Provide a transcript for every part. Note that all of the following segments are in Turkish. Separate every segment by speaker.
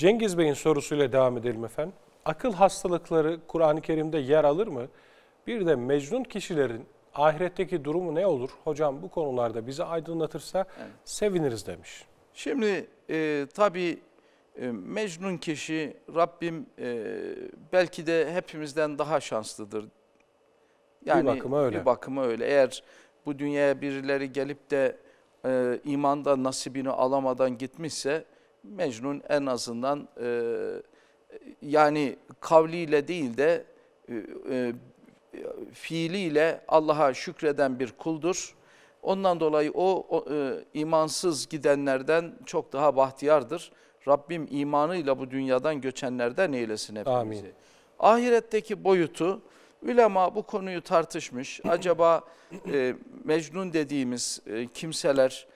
Speaker 1: Cengiz Bey'in sorusuyla devam edelim efendim. Akıl hastalıkları Kur'an-ı Kerim'de yer alır mı? Bir de mecnun kişilerin ahiretteki durumu ne olur? Hocam bu konularda bizi aydınlatırsa evet. seviniriz demiş.
Speaker 2: Şimdi e, tabii e, mecnun kişi Rabbim e, belki de hepimizden daha şanslıdır. Yani, bir bakıma öyle. Bir bakıma öyle. Eğer bu dünyaya birileri gelip de e, imanda nasibini alamadan gitmişse Mecnun en azından e, yani kavliyle değil de e, e, fiiliyle Allah'a şükreden bir kuldur. Ondan dolayı o, o e, imansız gidenlerden çok daha bahtiyardır. Rabbim imanıyla bu dünyadan göçenlerden eylesin hepimizi. Amin. Ahiretteki boyutu ulema bu konuyu tartışmış. Acaba e, Mecnun dediğimiz e, kimseler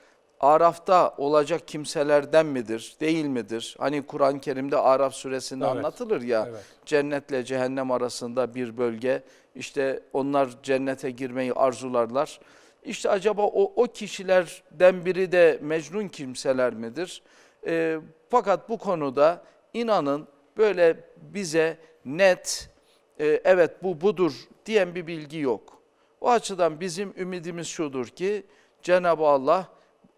Speaker 2: Araf'ta olacak kimselerden midir, değil midir? Hani Kur'an-ı Kerim'de Araf suresinde evet. anlatılır ya, evet. cennetle cehennem arasında bir bölge, işte onlar cennete girmeyi arzularlar. İşte acaba o, o kişilerden biri de mecnun kimseler midir? E, fakat bu konuda inanın böyle bize net, e, evet bu budur diyen bir bilgi yok. O açıdan bizim ümidimiz şudur ki Cenab-ı Allah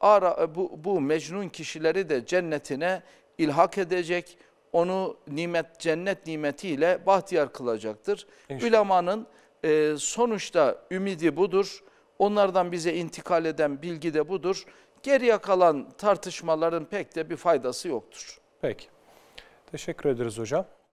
Speaker 2: ara, e, bu, bu mecnun kişileri de cennetine ilhak edecek, onu nimet cennet nimetiyle bahtiyar kılacaktır. İnşallah. Ülemanın e, sonuçta ümidi budur. Onlardan bize intikal eden bilgi de budur. Geriye kalan tartışmaların pek de bir faydası yoktur. Peki. Teşekkür ederiz hocam.